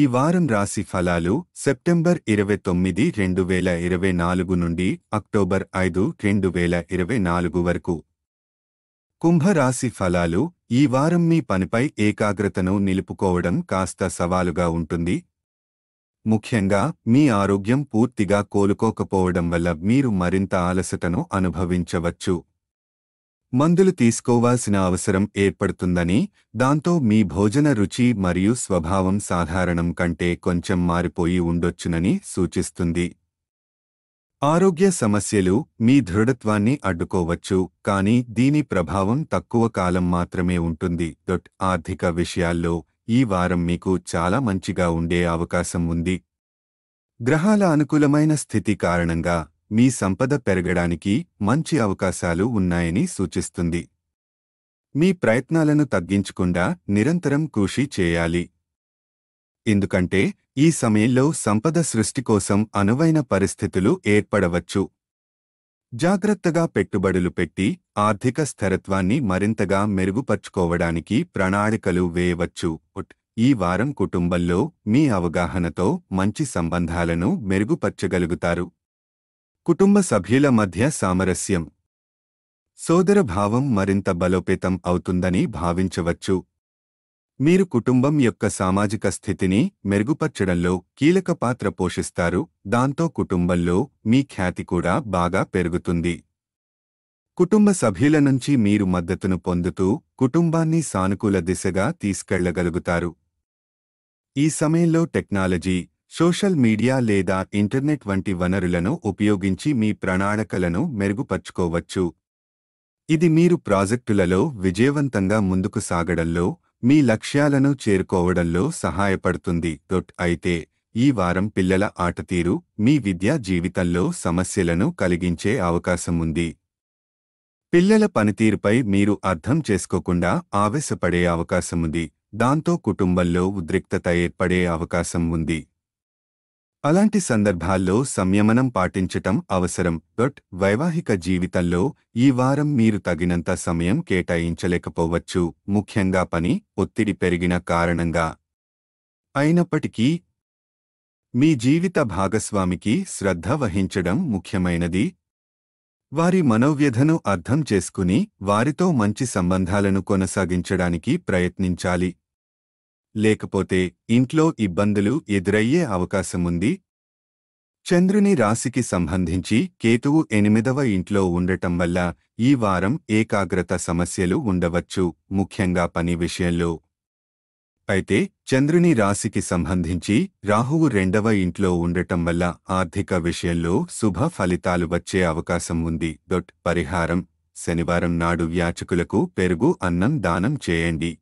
ఈ వారం రాశి ఫలాలు సెప్టెంబర్ ఇరవై తొమ్మిది రెండు వేల ఇరవై నాలుగు నుండి అక్టోబర్ ఐదు రెండు వేల ఇరవై నాలుగు వరకు కుంభరాశి ఫలాలు ఈ వారం మీ పనిపై ఏకాగ్రతను నిలుపుకోవడం కాస్త సవాలుగా ఉంటుంది ముఖ్యంగా మీ ఆరోగ్యం పూర్తిగా కోలుకోకపోవడం వల్ల మీరు మరింత ఆలసటను అనుభవించవచ్చు మందులు తీసుకోవాల్సిన అవసరం ఏర్పడుతుందని దాంతో మీ భోజన రుచి మరియు స్వభావం సాధారణం కంటే కొంచెం మారిపోయి ఉండొచ్చునని సూచిస్తుంది ఆరోగ్య సమస్యలు మీ దృఢత్వాన్ని అడ్డుకోవచ్చు కానీ దీని ప్రభావం తక్కువ కాలం మాత్రమే ఉంటుంది దొట్ ఆర్థిక విషయాల్లో ఈ వారం మీకు చాలా మంచిగా ఉండే అవకాశం ఉంది గ్రహాల అనుకూలమైన స్థితి కారణంగా మీ సంపద పెరగడానికి మంచి అవకాశాలు ఉన్నాయని సూచిస్తుంది మీ ప్రయత్నాలను తగ్గించకుండా నిరంతరం కృషి చేయాలి ఎందుకంటే ఈ సమయంలో సంపద సృష్టి కోసం అనువైన పరిస్థితులు ఏర్పడవచ్చు జాగ్రత్తగా పెట్టుబడులు పెట్టి ఆర్థిక స్థిరత్వాన్ని మరింతగా మెరుగుపర్చుకోవడానికి ప్రణాళికలు వేయవచ్చు ఈ వారం కుటుంబంలో మీ అవగాహనతో మంచి సంబంధాలను మెరుగుపర్చగలుగుతారు కుటుంబ సభ్యుల మధ్య సామరస్యం సోదరభావం మరింత బలోపేతం అవుతుందని భావించవచ్చు మీరు కుటుంబం యొక్క సామాజిక స్థితిని మెరుగుపర్చడంలో కీలక పాత్ర పోషిస్తారు దాంతో కుటుంబంలో మీ ఖ్యాతి కూడా బాగా పెరుగుతుంది కుటుంబ సభ్యుల నుంచి మీరు మద్దతును పొందుతూ కుటుంబాన్ని సానుకూల దిశగా తీసుకెళ్లగలుగుతారు ఈ సమయంలో టెక్నాలజీ సోషల్ మీడియా లేదా ఇంటర్నెట్ వంటి వనరులను ఉపయోగించి మీ ప్రణాళికలను మెరుగుపరుచుకోవచ్చు ఇది మీరు ప్రాజెక్టులలో విజయవంతంగా ముందుకు సాగడంలో మీ లక్ష్యాలను చేరుకోవడంలో సహాయపడుతుంది దొట్ అయితే ఈ వారం పిల్లల ఆటతీరు మీ విద్యా జీవితంలో సమస్యలను కలిగించే అవకాశం ఉంది పిల్లల పనితీరుపై మీరు అర్థం చేసుకోకుండా ఆవేశపడే అవకాశముంది దాంతో కుటుంబంలో ఉద్రిక్తత ఏర్పడే అవకాశం ఉంది అలాంటి సందర్భాల్లో సంయమనం పాటించటం అవసరం బట్ వైవాహిక జీవితంలో ఈ వారం మీరు తగినంత సమయం కేటాయించలేకపోవచ్చు ముఖ్యంగా పని ఒత్తిడి పెరిగిన కారణంగా అయినప్పటికీ మీ జీవిత భాగస్వామికి శ్రద్ధ వహించడం ముఖ్యమైనది వారి మనోవ్యధను అర్థం చేసుకుని వారితో మంచి సంబంధాలను కొనసాగించడానికి ప్రయత్నించాలి లేకపోతే ఇంట్లో ఇబ్బందులు ఎదురయ్యే అవకాశముంది చంద్రుని రాశికి సంబంధించి కేతువు ఎనిమిదవ ఇంట్లో ఉండటం వల్ల ఈ వారం ఏకాగ్రత సమస్యలు ఉండవచ్చు ముఖ్యంగా పని విషయంలో అయితే చంద్రుని రాశికి సంబంధించి రాహువు రెండవ ఇంట్లో ఉండటం వల్ల ఆర్థిక విషయంలో శుభ ఫలితాలు వచ్చే అవకాశం ఉంది దొట్ పరిహారం శనివారం నాడు యాచకులకు పెరుగు అన్నం దానం చేయండి